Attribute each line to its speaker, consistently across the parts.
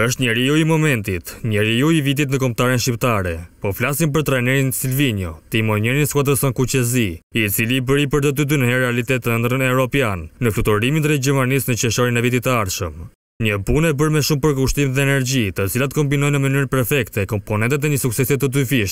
Speaker 1: është njeri ju i momentit, njeri ju i vitit në komptaren shqiptare, po flasim për trenerin Silvinjo, timon njërin skuadrësën Kuqezi, i cili bëri për të të dy në realitet të ndërën e Europian, në fluturimin dhe gjëmarnis në qeshorin e vitit arshëm. Një punë e bërë me shumë përkushtim dhe energji, të cilat kombinojnë në mënyrë perfekte komponentet e një sukseset të të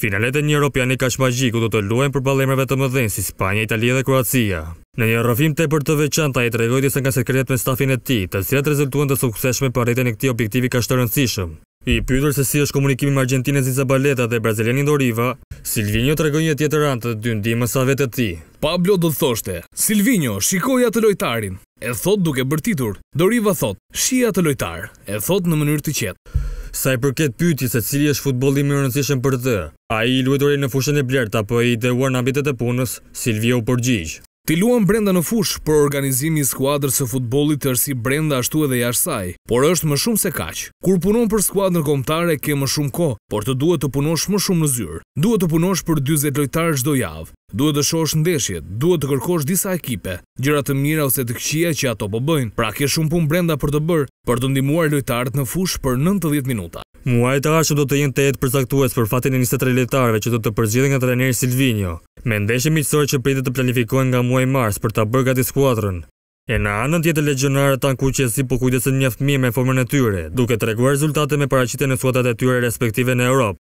Speaker 1: Finalet e një Europian i kashmajgji ku do të luen për balemreve të mëdhenë si Italia dhe Kroacia. Në një rëfim të për të veçanta, i të regojti nga sekretet me stafin e ti, të cilat rezultuan të sukseshme për rritën e këti objektivi ka shtërënësishëm. I pyrër se si është komunikimin më Argentinë e Zinza Baleta dhe Brazilianin Doriva,
Speaker 2: Silvinjo të një tjetër antë të dyndimë sa vetë ti. Pablo do të thoshte, Silvinjo, shikoja të lojtarin. E thot duke bërtitur, Doriva thot, shia të lojtar, e thot në mënyrë të qetë. Sa i përket pyti se cili është futbolin më rëndësishëm për të, a i luetore në fushën e blerta për i deuar në ambitet e punës, Silvio përgjigjë. Ti luan brenda në fush për organizimi i skuadrës së futbollit të rsi brenda ashtu edhe jashtë saj, por është më shumë se kaq. Kur punon për skuadrën kombëtare ke më shumë kohë, por të duhet të punosh më shumë në zyrë. Duhet të punosh për 40 lojtarë çdo javë. Duhet të shohësh ndeshjet, duhet të kërkosh disa ekipe, gjëra të mira ose të këqija që ato po bëjnë. Pra ke shumë punë brenda për të bërë, për të ndihmuar lojtarët në fush për 90 minuta.
Speaker 1: Muaj të arshëm do të jenë të jetë përcaktues për fatin e 23 lojtarëve që do të përzgjidhen nga trajneri Silvinio me ndeshë miqësoj që pritë të planifikohen nga muaj mars për të bërë të skuadrën. E në anën tjetë legionare të anku që si po kujtësën një fëmi me formën e tyre, duke të reguar rezultate me paraqitjen në suatat e tyre respektive në Europë.